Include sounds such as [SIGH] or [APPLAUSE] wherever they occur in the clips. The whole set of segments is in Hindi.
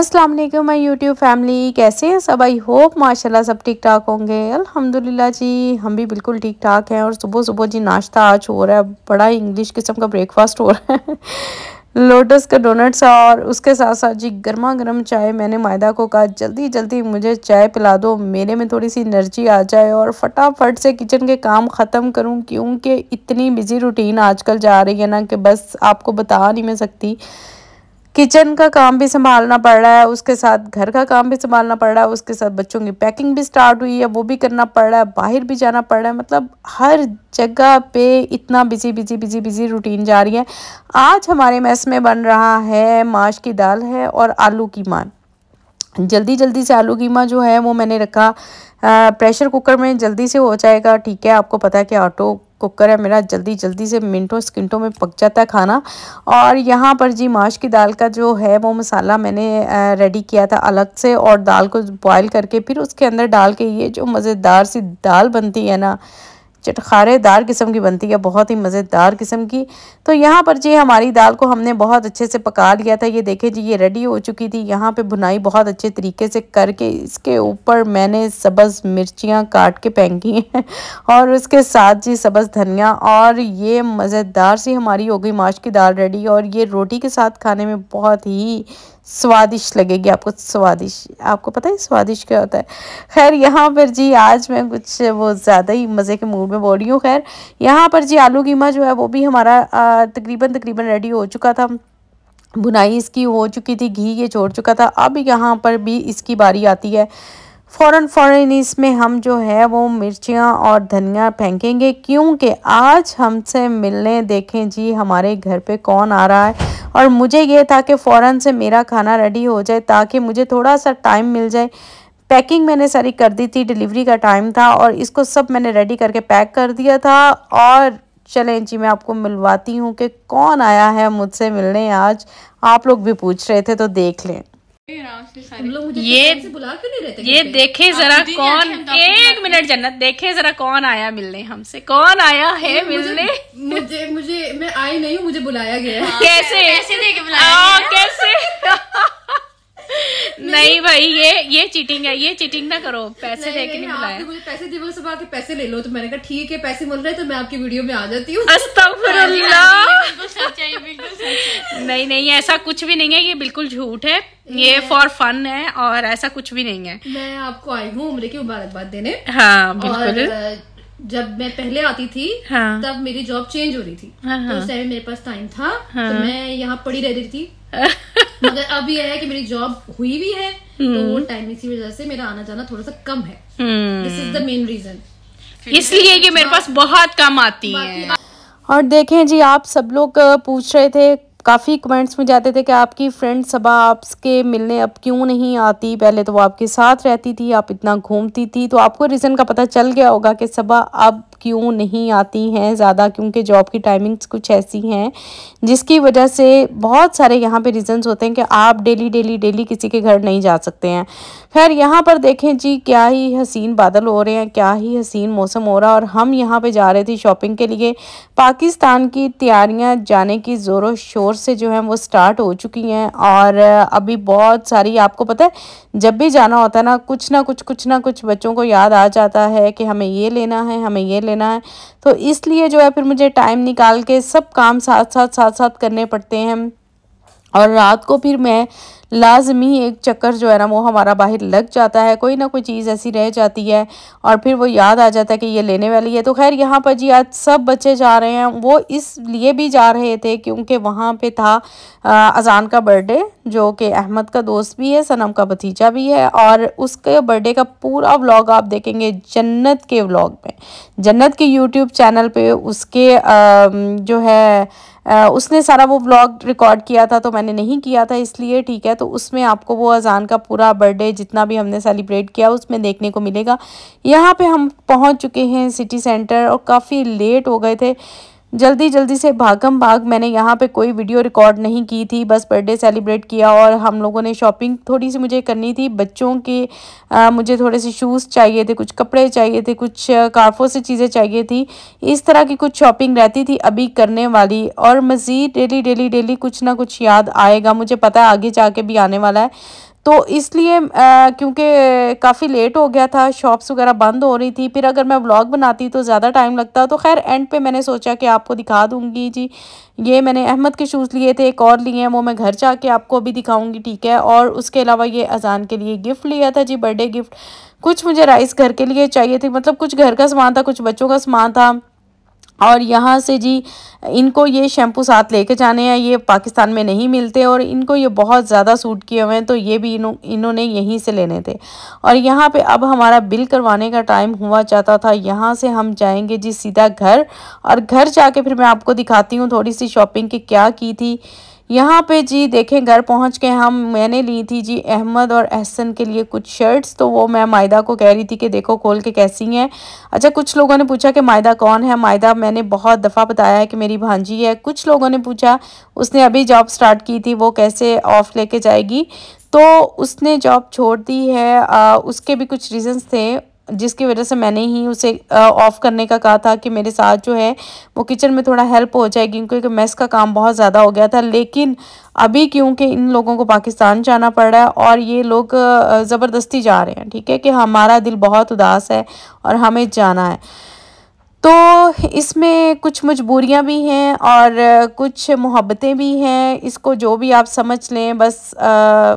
अस्सलाम वालेकुम माय यूट्यूब फैमिली कैसे हैं सब आई होप माशाल्लाह सब ठीक ठाक होंगे अल्हम्दुलिल्लाह जी हम भी बिल्कुल ठीक ठाक हैं और सुबह सुबह जी नाश्ता आज हो रहा है बड़ा इंग्लिश किस्म का ब्रेकफास्ट हो रहा है लोटस का डोनट्स और उसके साथ साथ जी गर्मा गर्म चाय मैंने मायदा को कहा जल्दी जल्दी मुझे चाय पिला दो मेरे में थोड़ी सी एनर्जी आ जाए और फटाफट से किचन के काम ख़त्म करूं क्योंकि इतनी बिजी रूटीन आजकल जा रही है ना कि बस आपको बता नहीं मैं सकती किचन का काम भी संभालना पड़ रहा है उसके साथ घर का काम भी संभालना पड़ रहा है उसके साथ बच्चों की पैकिंग भी स्टार्ट हुई है वो भी करना पड़ रहा है बाहर भी जाना पड़ रहा है मतलब हर जगह पे इतना busy busy busy busy routine जा रही है आज हमारे मेस में बन रहा है माश की दाल है और आलू की मान जल्दी जल्दी से आलू कीमा जो है वो मैंने रखा आ, प्रेशर कुकर में जल्दी से हो जाएगा ठीक है आपको पता है कि ऑटो कुकर है मेरा जल्दी जल्दी से मिनटों सेकेंडों में पक जाता है खाना और यहाँ पर जी माश की दाल का जो है वो मसाला मैंने रेडी किया था अलग से और दाल को बॉयल करके फिर उसके अंदर डाल के ये जो मज़ेदार सी दाल बनती है ना चटखारेदार किस्म की बनती है बहुत ही मज़ेदार किस्म की तो यहाँ पर जी हमारी दाल को हमने बहुत अच्छे से पका लिया था ये देखें जी ये रेडी हो चुकी थी यहाँ पे भुनाई बहुत अच्छे तरीके से करके इसके ऊपर मैंने सब्ज़ मिर्चियाँ काट के फेंकी हैं [LAUGHS] और उसके साथ जी सब्ज़ धनिया और ये मज़ेदार सी हमारी हो गई माश की दाल रेडी और ये रोटी के साथ खाने में बहुत ही स्वादिष्ट लगेगी आपको स्वादिष्ट आपको पता है स्वादिष्ट क्या होता है खैर यहाँ पर जी आज मैं कुछ वो ज़्यादा ही मज़े के मूड में बोल रही हूँ खैर यहाँ पर जी आलू कीमा जो है वो भी हमारा तकरीबन तकरीबन रेडी हो चुका था बुनाई इसकी हो चुकी थी घी ये छोड़ चुका था अब यहाँ पर भी इसकी बारी आती है फ़ौर फ़ौर इसमें हम जो है वो मिर्चियाँ और धनिया फेंकेंगे क्योंकि आज हमसे मिलने देखें जी हमारे घर पे कौन आ रहा है और मुझे यह था कि फ़ौर से मेरा खाना रेडी हो जाए ताकि मुझे थोड़ा सा टाइम मिल जाए पैकिंग मैंने सारी कर दी थी डिलीवरी का टाइम था और इसको सब मैंने रेडी करके पैक कर दिया था और चलें जी मैं आपको मिलवाती हूँ कि कौन आया है मुझसे मिलने आज आप लोग भी पूछ रहे थे तो देख लें ये तो बुला क्यों नहीं रहते ये देखे हाँ, जरा कौन एक मिनट जन्नत देखे जरा कौन आया मिलने हमसे कौन आया है मिलने मुझे मुझे मैं आई नहीं हूँ मुझे बुलाया गया हाँ, कैसे हाँ, कैसे देखे बुलाया कैसे नहीं भाई ये ये चीटिंग है ये चीटिंग ना करो पैसे दे के नहीं बुलाया मुझे पैसे दे बोले सब पैसे ले लो तो मैंने कहा ठीक है पैसे मिल रहे तो मैं आपकी वीडियो में आ जाती हूँ हाँ हाँ नहीं नहीं ऐसा कुछ भी नहीं है ये बिल्कुल झूठ है ये फॉर फन है और ऐसा कुछ भी नहीं है मैं आपको आई हूँ उम्र की मुबारकबाद देने हाँ बिल्कुल जब मैं पहले आती थी हाँ। तब मेरी जॉब चेंज हो रही थी हाँ।, हाँ। तो उस टाइम मेरे पास टाइम था हाँ। तो मैं यहाँ पड़ी रह रही थी [LAUGHS] मगर अब यह है कि मेरी जॉब हुई भी है तो टाइम हम्म। की वजह से मेरा आना जाना थोड़ा सा कम है this is the main reason इसलिए तो कि मेरे पास बहुत कम आती है और देखें जी आप सब लोग पूछ रहे थे काफ़ी कमेंट्स में जाते थे कि आपकी फ्रेंड सबा आपके मिलने अब क्यों नहीं आती पहले तो वो आपके साथ रहती थी आप इतना घूमती थी तो आपको रीज़न का पता चल गया होगा कि सबा अब क्यों नहीं आती हैं ज़्यादा क्योंकि जॉब की टाइमिंग्स कुछ ऐसी हैं जिसकी वजह से बहुत सारे यहाँ पे रीज़न्स होते हैं कि आप डेली डेली डेली किसी के घर नहीं जा सकते हैं खैर यहाँ पर देखें जी क्या ही हसीन बादल हो रहे हैं क्या ही हसीन मौसम हो रहा और हम यहाँ पे जा रहे थे शॉपिंग के लिए पाकिस्तान की तैयारियाँ जाने की ज़ोरों शोर से जो है वो स्टार्ट हो चुकी हैं और अभी बहुत सारी आपको पता है जब भी जाना होता है ना कुछ ना कुछ कुछ ना कुछ बच्चों को याद आ जाता है कि हमें ये लेना है हमें ये लेना है तो इसलिए जो है फिर मुझे टाइम निकाल के सब काम साथ साथ साथ साथ करने पड़ते हैं और रात को फिर मैं लाजमी एक चक्कर जो है ना वो हमारा बाहर लग जाता है कोई ना कोई चीज़ ऐसी रह जाती है और फिर वो याद आ जाता है कि ये लेने वाली है तो खैर यहाँ पर जी आज सब बच्चे जा रहे हैं वो इसलिए भी जा रहे थे क्योंकि वहाँ पे था अजान का बर्थडे जो कि अहमद का दोस्त भी है सनम का भतीजा भी है और उसके बर्थडे का पूरा व्लॉग आप देखेंगे जन्नत के व्लॉग में जन्नत के यूट्यूब चैनल पे उसके आ, जो है आ, उसने सारा वो व्लॉग रिकॉर्ड किया था तो मैंने नहीं किया था इसलिए ठीक है तो उसमें आपको वो अज़ान का पूरा बर्थडे जितना भी हमने सेलिब्रेट किया उसमें देखने को मिलेगा यहाँ पे हम पहुँच चुके हैं सिटी सेंटर और काफ़ी लेट हो गए थे जल्दी जल्दी से भागम भाग मैंने यहाँ पे कोई वीडियो रिकॉर्ड नहीं की थी बस बर्थडे सेलिब्रेट किया और हम लोगों ने शॉपिंग थोड़ी सी मुझे करनी थी बच्चों के आ, मुझे थोड़े से शूज़ चाहिए थे कुछ कपड़े चाहिए थे कुछ काफ़ों से चीज़ें चाहिए थी इस तरह की कुछ शॉपिंग रहती थी अभी करने वाली और मज़ीद डेली डेली डेली कुछ ना कुछ याद आएगा मुझे पता है आगे जाके भी आने वाला है तो इसलिए क्योंकि काफ़ी लेट हो गया था शॉप्स वगैरह बंद हो रही थी फिर अगर मैं व्लॉग बनाती तो ज़्यादा टाइम लगता तो खैर एंड पे मैंने सोचा कि आपको दिखा दूँगी जी ये मैंने अहमद के शूज़ लिए थे एक और लिए हैं वो मैं घर जा आपको भी दिखाऊँगी ठीक है और उसके अलावा ये अजान के लिए गिफ्ट लिया था जी बर्थडे गिफ्ट कुछ मुझे राइस घर के लिए चाहिए थी मतलब कुछ घर का सामान था कुछ बच्चों का सामान था और यहाँ से जी इनको ये शैम्पू साथ लेके जाने हैं ये पाकिस्तान में नहीं मिलते और इनको ये बहुत ज़्यादा सूट किए हुए हैं तो ये भी इनो, इन्होंने यहीं से लेने थे और यहाँ पे अब हमारा बिल करवाने का टाइम हुआ जाता था यहाँ से हम जाएंगे जी सीधा घर और घर जाके फिर मैं आपको दिखाती हूँ थोड़ी सी शॉपिंग की क्या की थी यहाँ पे जी देखें घर पहुँच के हम मैंने ली थी जी अहमद और अहसन के लिए कुछ शर्ट्स तो वो मैं मायदा को कह रही थी कि देखो खोल के कैसी हैं अच्छा कुछ लोगों ने पूछा कि मायदा कौन है मायदा मैंने बहुत दफ़ा बताया है कि मेरी भांजी है कुछ लोगों ने पूछा उसने अभी जॉब स्टार्ट की थी वो कैसे ऑफ़ लेके जाएगी तो उसने जॉब छोड़ दी है आ, उसके भी कुछ रीज़न्स थे जिसकी वजह से मैंने ही उसे ऑफ़ करने का कहा था कि मेरे साथ जो है वो किचन में थोड़ा हेल्प हो जाएगी क्योंकि मैस का काम बहुत ज़्यादा हो गया था लेकिन अभी क्योंकि इन लोगों को पाकिस्तान जाना पड़ रहा है और ये लोग ज़बरदस्ती जा रहे हैं ठीक है कि हमारा दिल बहुत उदास है और हमें जाना है तो इसमें कुछ मजबूरियां भी हैं और कुछ मोहब्बतें भी हैं इसको जो भी आप समझ लें बस आ,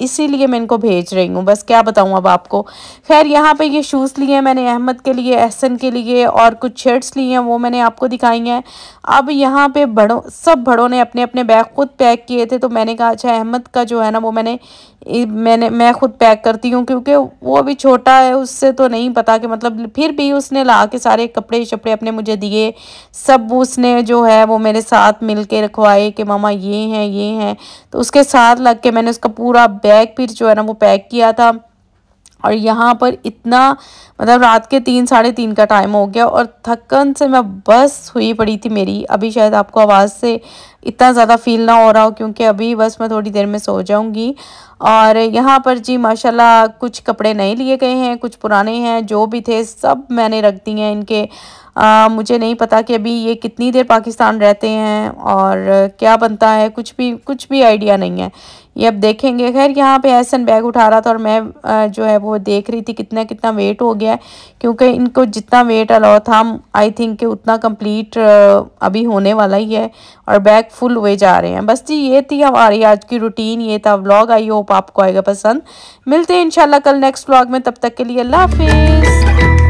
इसीलिए मैं इनको भेज रही हूँ बस क्या बताऊँ अब आपको खैर यहाँ पे ये शूज़ लिए हैं मैंने अहमद के लिए एहसन के लिए और कुछ शर्ट्स लिए हैं वो मैंने आपको दिखाई हैं अब यहाँ पे बड़ों सब बड़ों ने अपने अपने बैग खुद पैक किए थे तो मैंने कहा अच्छा अहमद का जो है ना वो मैंने मैंने मैं खुद पैक करती हूँ क्योंकि वो अभी छोटा है उससे तो नहीं पता कि मतलब फिर भी उसने ला के सारे कपड़े शपड़े अपने मुझे दिए सब उसने जो है वो मेरे साथ मिल के रखवाए कि मामा ये हैं ये हैं तो उसके साथ लग के मैंने उसका पूरा बैग फिर जो है ना वो पैक किया था और यहाँ पर इतना मतलब रात के तीन साढ़े तीन का टाइम हो गया और थकन से मैं बस हुई पड़ी थी मेरी अभी शायद आपको आवाज़ से इतना ज़्यादा फील ना हो रहा हो क्योंकि अभी बस मैं थोड़ी देर में सो जाऊँगी और यहाँ पर जी माशाल्लाह कुछ कपड़े नए लिए गए हैं कुछ पुराने हैं जो भी थे सब मैंने रख दिए हैं इनके आ, मुझे नहीं पता कि अभी ये कितनी देर पाकिस्तान रहते हैं और क्या बनता है कुछ भी कुछ भी आइडिया नहीं है ये अब देखेंगे खैर यहाँ पे एहसन बैग उठा रहा था और मैं जो है वो देख रही थी कितना कितना वेट हो गया है क्योंकि इनको जितना वेट अलाउ था आई थिंक कि उतना कंप्लीट अभी होने वाला ही है और बैग फुल हुए जा रहे हैं बस जी ये थी हमारी आज की रूटीन ये था व्लॉग आई होप आपको आएगा पसंद मिलते हैं इंशाल्लाह कल नेक्स्ट व्लॉग में तब तक के लिए अल्लाह हाफिज़